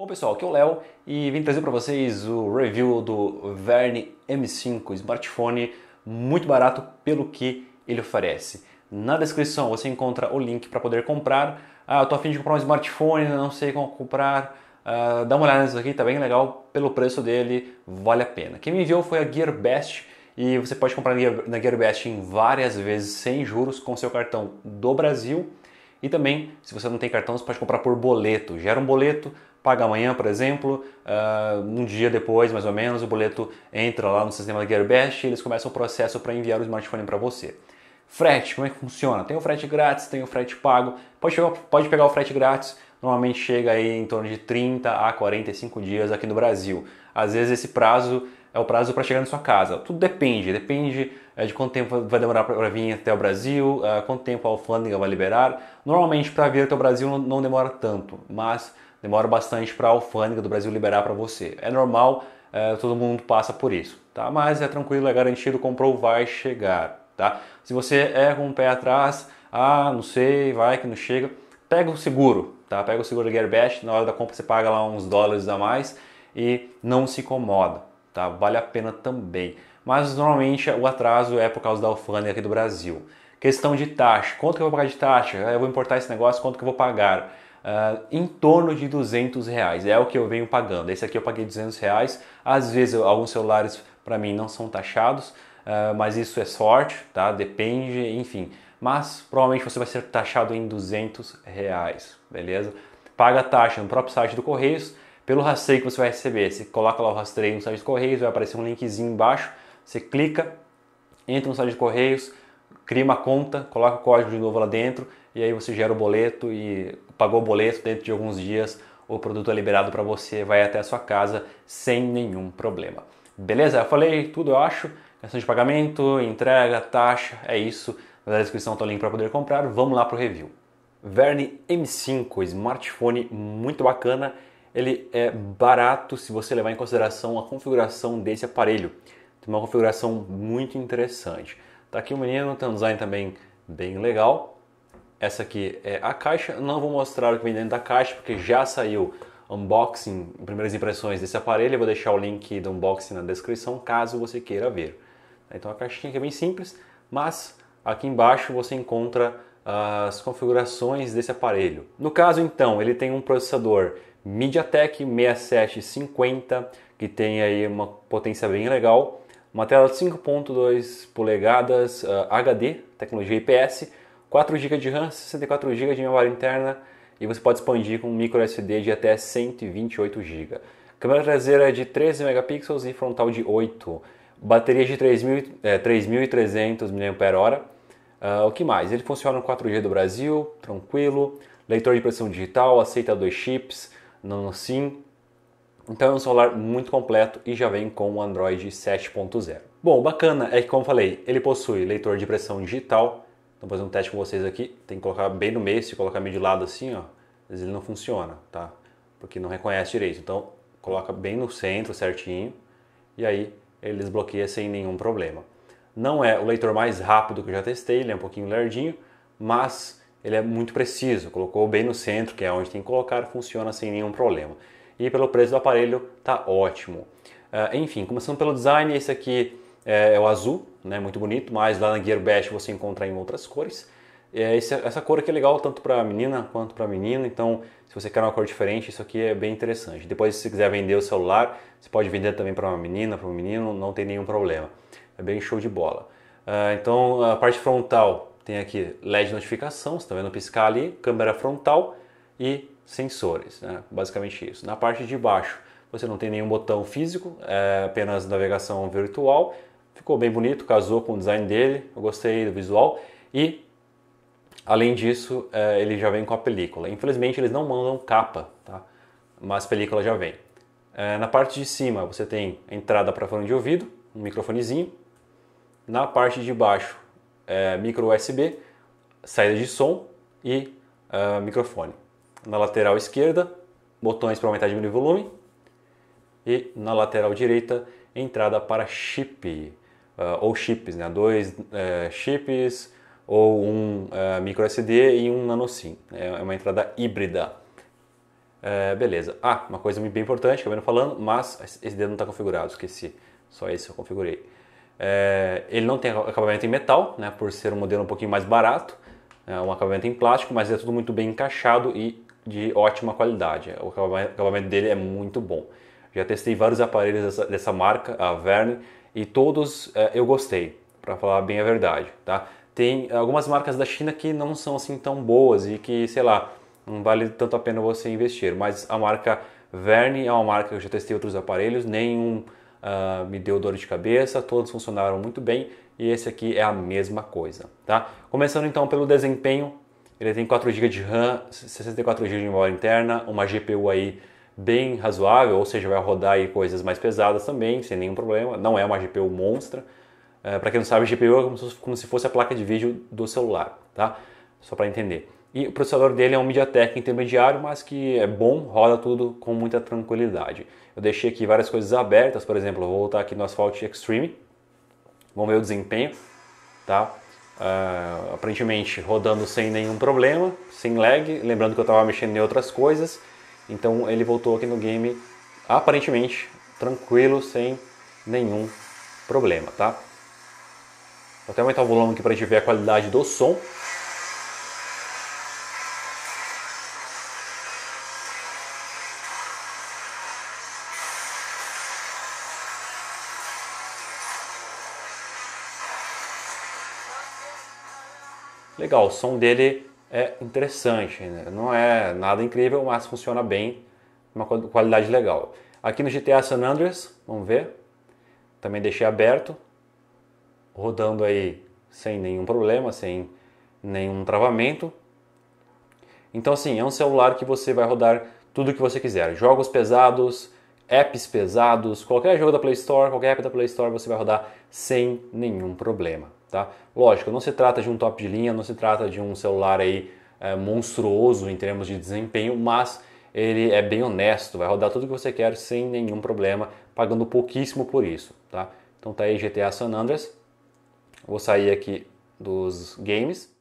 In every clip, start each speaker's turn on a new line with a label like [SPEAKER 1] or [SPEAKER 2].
[SPEAKER 1] Bom pessoal, aqui é o Léo e vim trazer para vocês o review do Verne M5, smartphone muito barato pelo que ele oferece. Na descrição você encontra o link para poder comprar. Ah, eu tô afim de comprar um smartphone, não sei como comprar. Ah, dá uma olhada nisso aqui, tá bem legal. Pelo preço dele, vale a pena. Quem me enviou foi a GearBest e você pode comprar na GearBest em várias vezes sem juros com seu cartão do Brasil e também, se você não tem cartão, você pode comprar por boleto. Gera um boleto, paga amanhã, por exemplo, uh, um dia depois, mais ou menos, o boleto entra lá no sistema da Gearbest e eles começam o processo para enviar o smartphone para você. Frete, como é que funciona? Tem o frete grátis, tem o frete pago. Pode, chegar, pode pegar o frete grátis, normalmente chega aí em torno de 30 a 45 dias aqui no Brasil. Às vezes esse prazo é o prazo para chegar na sua casa. Tudo depende, depende é, de quanto tempo vai demorar para vir até o Brasil, é, quanto tempo a alfândega vai liberar. Normalmente, para vir até o Brasil não demora tanto, mas demora bastante para a alfândega do Brasil liberar para você. É normal, é, todo mundo passa por isso, tá? Mas é tranquilo, é garantido, comprou, vai chegar, tá? Se você é com o pé atrás, ah, não sei, vai que não chega, pega o seguro, tá? Pega o seguro Gearbest, na hora da compra você paga lá uns dólares a mais e não se incomoda, tá? Vale a pena também mas normalmente o atraso é por causa da alfândega aqui do Brasil. Questão de taxa, quanto que eu vou pagar de taxa? Ah, eu vou importar esse negócio, quanto que eu vou pagar? Uh, em torno de 200 reais, é o que eu venho pagando. Esse aqui eu paguei 200 reais, às vezes alguns celulares para mim não são taxados, uh, mas isso é sorte, tá? Depende, enfim. Mas provavelmente você vai ser taxado em 200 reais, beleza? Paga a taxa no próprio site do Correios, pelo rastreio que você vai receber. Você coloca lá o rastreio no site do Correios, vai aparecer um linkzinho embaixo você clica, entra no site de correios, cria uma conta, coloca o código de novo lá dentro e aí você gera o boleto e pagou o boleto dentro de alguns dias o produto é liberado para você, vai até a sua casa sem nenhum problema. Beleza? Eu falei tudo, eu acho. Questão de pagamento, entrega, taxa, é isso. Na descrição está o link para poder comprar. Vamos lá para o review. Verne M5, smartphone muito bacana. Ele é barato se você levar em consideração a configuração desse aparelho. Tem uma configuração muito interessante. Tá aqui o menino, tem um design também bem legal. Essa aqui é a caixa. Não vou mostrar o que vem dentro da caixa, porque já saiu unboxing, primeiras impressões desse aparelho. Eu vou deixar o link do unboxing na descrição, caso você queira ver. Então a caixinha aqui é bem simples, mas aqui embaixo você encontra ah, as configurações desse aparelho. No caso, então, ele tem um processador MediaTek 6750, que tem aí uma potência bem legal uma tela de 5.2 polegadas uh, ah, HD, tecnologia IPS, 4 GB de RAM, 64 GB de memória interna e você pode expandir com um micro SD de até 128 GB. Câmera traseira de 13 megapixels e frontal de 8. Bateria de 3.300 mAh. Uh, o que mais? Ele funciona no 4G do Brasil, tranquilo. Leitor de pressão digital, aceita dois chips, não SIM. Então é um celular muito completo e já vem com o Android 7.0. Bom, o bacana é que, como falei, ele possui leitor de pressão digital. Então, vou fazer um teste com vocês aqui. Tem que colocar bem no meio, se colocar meio de lado assim, ó, mas ele não funciona, tá? Porque não reconhece direito. Então, coloca bem no centro certinho e aí ele desbloqueia sem nenhum problema. Não é o leitor mais rápido que eu já testei, ele é um pouquinho lerdinho, mas ele é muito preciso. Colocou bem no centro, que é onde tem que colocar, funciona sem nenhum problema e pelo preço do aparelho tá ótimo. Uh, enfim, começando pelo design, esse aqui eh, é, o azul, né, muito bonito, mas lá na Gearbest você encontra em outras cores. É, esse, essa cor aqui é legal tanto para menina quanto para menino, então se você quer uma cor diferente, isso aqui é bem interessante. Depois, se você quiser vender o celular, você pode vender também para uma menina, para um menino, não tem nenhum problema. É bem show de bola. Uh, então, a parte frontal tem aqui LED notificação, você está vendo piscar ali, câmera frontal e sensores, né? basicamente isso. Na parte de baixo, você não tem nenhum botão físico, é apenas navegação virtual. Ficou bem bonito, casou com o design dele, eu gostei do visual. E, além disso, é, ele já vem com a película. Infelizmente, eles não mandam capa, tá? mas película já vem. É, na parte de cima, você tem a entrada para fone de ouvido, um microfonezinho. Na parte de baixo, é, micro USB, saída de som e é, microfone. Na lateral esquerda, botões para aumentar e diminuir o volume. E na lateral direita, entrada para chip, eh, ou chips, né? dois eh, chips ou um eh, micro SD e um nano SIM. Né? É uma entrada híbrida. beleza. Ah, uma coisa bem importante, que eu venho falando, mas esse dedo não está configurado, esqueci. Só esse eu configurei. É, ele não tem acabamento em metal, né, por ser um modelo um pouquinho mais barato. É um acabamento em plástico, mas é tudo muito bem encaixado e de ótima qualidade. O acabamento dele é muito bom. Já testei vários aparelhos dessa, dessa marca, a Verne, e todos eh, eu gostei, para falar bem a verdade, tá? Tem algumas marcas da China que não são assim tão boas e que, sei lá, não vale tanto a pena você investir, mas a marca Verne é uma marca que eu já testei outros aparelhos, nenhum uh, me deu dor de cabeça, todos funcionaram muito bem e esse aqui é a mesma coisa, tá? Começando então pelo desempenho, ele tem 4 GB de RAM, 64 GB de memória interna, uma GPU aí bem razoável, ou seja, vai rodar aí coisas mais pesadas também, sem nenhum problema. Não é uma GPU monstra. É, para quem não sabe, GPU é como se, como se fosse a placa de vídeo do celular, tá? Só para entender. E o processador dele é um MediaTek intermediário, mas que é bom, roda tudo com muita tranquilidade. Eu deixei aqui várias coisas abertas, por exemplo, vou voltar aqui no Asphalt Extreme. Vamos ver o desempenho, tá? uh, aparentemente rodando sem nenhum problema, sem lag. Lembrando que eu estava mexendo em outras coisas, então ele voltou aqui no game aparentemente tranquilo, sem nenhum problema, tá? Vou até aumentar o volume aqui para a gente ver a qualidade do som. legal, o som dele é interessante, né? não é nada incrível, mas funciona bem, uma qualidade legal. Aqui no GTA San Andreas, vamos ver, também deixei aberto, rodando aí sem nenhum problema, sem nenhum travamento. Então assim, é um celular que você vai rodar tudo o que você quiser, jogos pesados, apps pesados, qualquer jogo da Play Store, qualquer app da Play Store você vai rodar sem nenhum problema. Tá? Lógico, não se trata de um top de linha, não se trata de um celular aí é, monstruoso em termos de desempenho, mas ele é bem honesto, vai rodar tudo que você quer sem nenhum problema, pagando pouquíssimo por isso, tá? Então tá aí GTA San Andreas. Vou sair aqui dos games.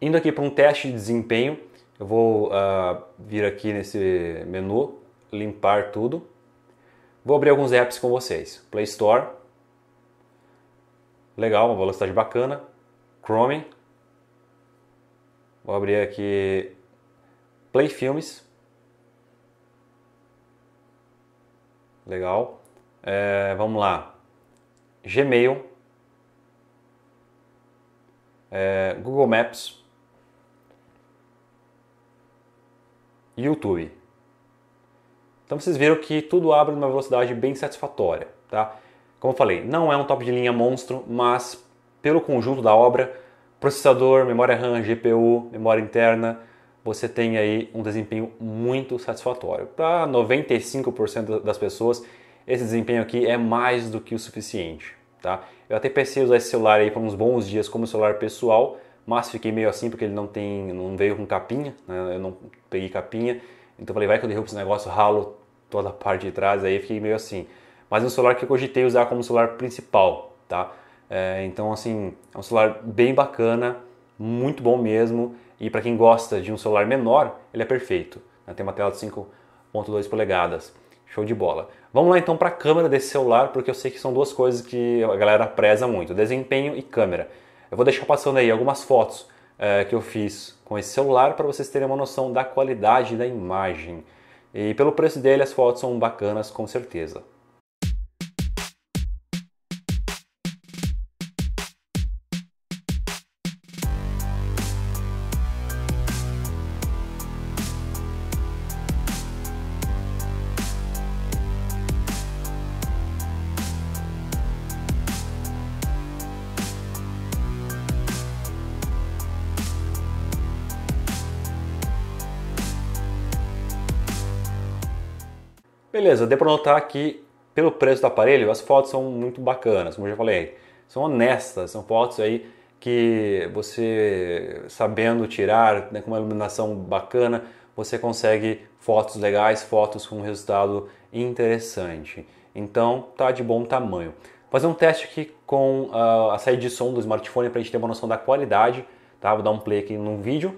[SPEAKER 1] Indo aqui para um teste de desempenho, eu vou uh, vir aqui nesse menu, limpar tudo. Vou abrir alguns apps com vocês. Play Store, legal, uma velocidade bacana. Chrome. Vou abrir aqui Play Filmes. Legal. É, vamos lá. Gmail. É, Google Maps. YouTube. Então vocês viram que tudo abre numa velocidade bem satisfatória, tá? Como eu falei, não é um top de linha monstro, mas pelo conjunto da obra, processador, memória RAM, GPU, memória interna, você tem aí um desempenho muito satisfatório. Para 95% das pessoas, esse desempenho aqui é mais do que o suficiente. Tá? Eu até pensei usar esse celular aí por uns bons dias como celular pessoal, mas fiquei meio assim porque ele não tem, não veio com capinha, né? eu não peguei capinha, então falei vai que eu derrubo esse negócio, ralo toda a parte de trás, aí fiquei meio assim mas é um celular que eu cogitei usar como celular principal, tá? É, então, assim, é um celular bem bacana, muito bom mesmo, e para quem gosta de um celular menor, ele é perfeito. Né? Tem uma tela de 5.2 polegadas, show de bola. Vamos lá então para a câmera desse celular, porque eu sei que são duas coisas que a galera preza muito, desempenho e câmera. Eu vou deixar passando aí algumas fotos é, que eu fiz com esse celular para vocês terem uma noção da qualidade da imagem. E pelo preço dele, as fotos são bacanas com certeza. Beleza, deu para notar que pelo preço do aparelho as fotos são muito bacanas, como eu já falei, são honestas, são fotos aí que você sabendo tirar né, com uma iluminação bacana, você consegue fotos legais, fotos com um resultado interessante. Então tá de bom tamanho. Fazer um teste aqui com a, ah, a saída de som do smartphone para a gente ter uma noção da qualidade. Tá? Vou dar um play aqui num vídeo.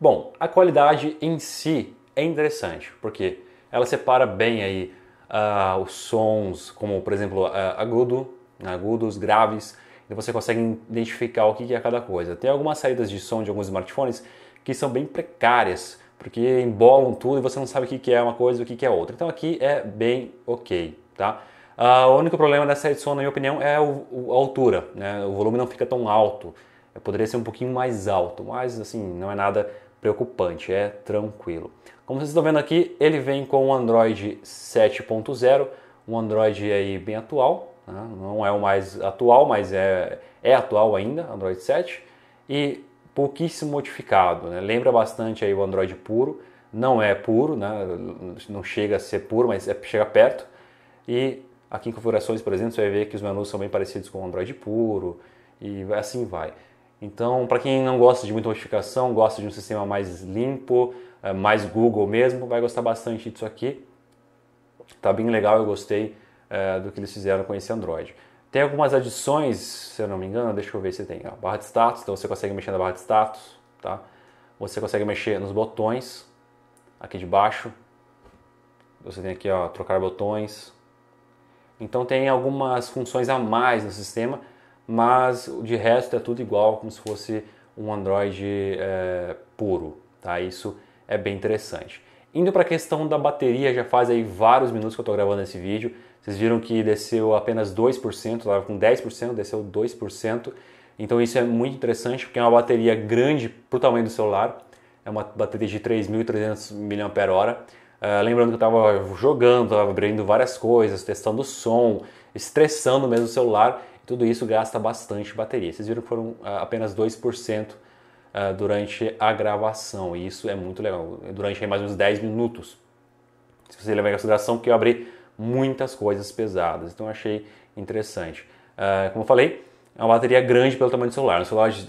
[SPEAKER 1] Bom, a qualidade em si é interessante, porque ela separa bem aí uh, os sons, como por exemplo uh, agudo, né, agudos, graves, e você consegue identificar o que é cada coisa. Tem algumas saídas de som de alguns smartphones que são bem precárias, porque embolam tudo e você não sabe o que é uma coisa e o que é outra. Então aqui é bem ok, tá? Uh, o único problema dessa saída de som, na minha opinião, é a altura, né? O volume não fica tão alto poderia ser um pouquinho mais alto, mas assim, não é nada preocupante, é tranquilo. Como vocês estão vendo aqui, ele vem com o Android 7.0, um Android aí bem atual, né? não é o mais atual, mas é, é atual ainda, Android 7, e pouquíssimo modificado, né? lembra bastante aí o Android puro, não é puro, né? não chega a ser puro, mas é, chega perto, e aqui em configurações, por exemplo, você vai ver que os menus são bem parecidos com o Android puro, e assim vai. Então, para quem não gosta de muita modificação, gosta de um sistema mais limpo, é, mais Google mesmo, vai gostar bastante disso aqui. Tá bem legal, eu gostei é, do que eles fizeram com esse Android. Tem algumas adições, se eu não me engano, deixa eu ver se tem. Ó, barra de status, então você consegue mexer na barra de status, tá? Você consegue mexer nos botões aqui de baixo. Você tem aqui, ó, trocar botões. Então tem algumas funções a mais no sistema mas de resto é tudo igual, como se fosse um Android é, puro, tá? Isso é bem interessante. Indo para a questão da bateria, já faz aí vários minutos que eu estou gravando esse vídeo. Vocês viram que desceu apenas 2%, estava com 10%, desceu 2%. Então isso é muito interessante porque é uma bateria grande para o tamanho do celular. É uma bateria de 3.300 mAh. Uh, lembrando que eu estava jogando, estava abrindo várias coisas, testando o som, estressando mesmo o celular. Tudo isso gasta bastante bateria. Vocês viram que foram ah, apenas 2% ah, durante a gravação, e isso é muito legal, durante mais uns 10 minutos. Se você levar em consideração que eu abri muitas coisas pesadas, então achei interessante. Ah, como eu falei, é uma bateria grande pelo tamanho do celular.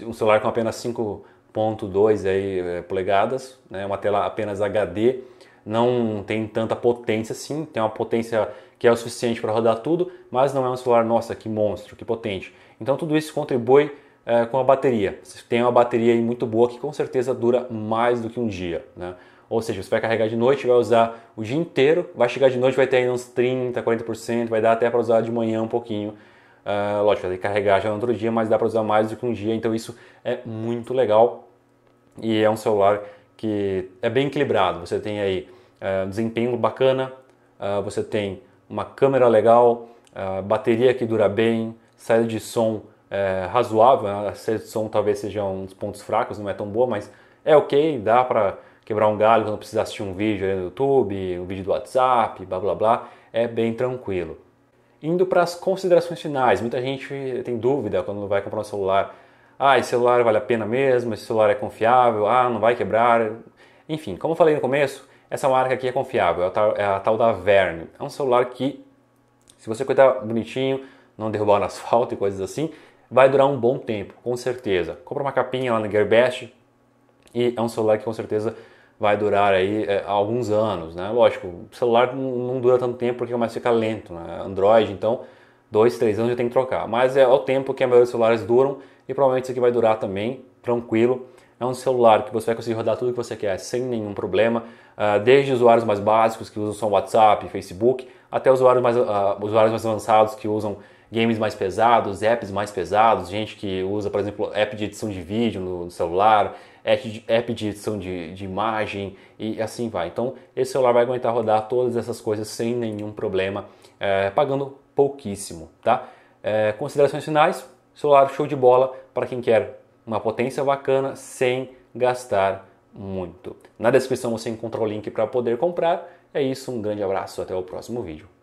[SPEAKER 1] Um celular, com apenas 5.2 aí, eh, polegadas, né? uma tela apenas HD, não tem tanta potência assim, tem uma potência que é o suficiente para rodar tudo, mas não é um celular, nossa, que monstro, que potente. Então tudo isso contribui é, com a bateria. Você tem uma bateria muito boa que com certeza dura mais do que um dia. Né? Ou seja, você vai carregar de noite, vai usar o dia inteiro, vai chegar de noite, vai ter aí uns 30, 40%, vai dar até para usar de manhã um pouquinho. Uh, lógico, vai ter que carregar já no outro dia, mas dá para usar mais do que um dia, então isso é muito legal. E é um celular que é bem equilibrado. Você tem aí uh, desempenho bacana, uh, você tem uma câmera legal, bateria que dura bem, saída de som é, razoável, né? a saída de som talvez seja um dos pontos fracos, não é tão boa, mas é ok, dá para quebrar um galho quando precisar assistir um vídeo no YouTube, um vídeo do WhatsApp, blá blá blá, é bem tranquilo. Indo para as considerações finais, muita gente tem dúvida quando vai comprar um celular. Ah, esse celular vale a pena mesmo? Esse celular é confiável? Ah, não vai quebrar? Enfim, como eu falei no começo, essa marca aqui é confiável, é a tal, é a tal da Verne. É um celular que, se você cuidar bonitinho, não derrubar no asfalto e coisas assim, vai durar um bom tempo, com certeza. Compra uma capinha lá no Gearbest e é um celular que com certeza vai durar aí é, alguns anos, né? Lógico, o celular não dura tanto tempo porque começa a ficar lento, né? Android, então, dois, três anos já tem que trocar. Mas é, é o tempo que a maioria dos celulares duram e provavelmente isso aqui vai durar também, tranquilo é um celular que você vai conseguir rodar tudo que você quer sem nenhum problema, ah, desde usuários mais básicos que usam só WhatsApp, Facebook, até usuários mais, ah, usuários mais avançados que usam games mais pesados, apps mais pesados, gente que usa, por exemplo, app de edição de vídeo no celular, app de edição de, de imagem e assim vai. Então, esse celular vai aguentar rodar todas essas coisas sem nenhum problema, eh, pagando pouquíssimo, tá? É, considerações finais, celular show de bola para quem quer uma potência bacana sem gastar muito. Na descrição você encontra o link para poder comprar. É isso, um grande abraço, até o próximo vídeo.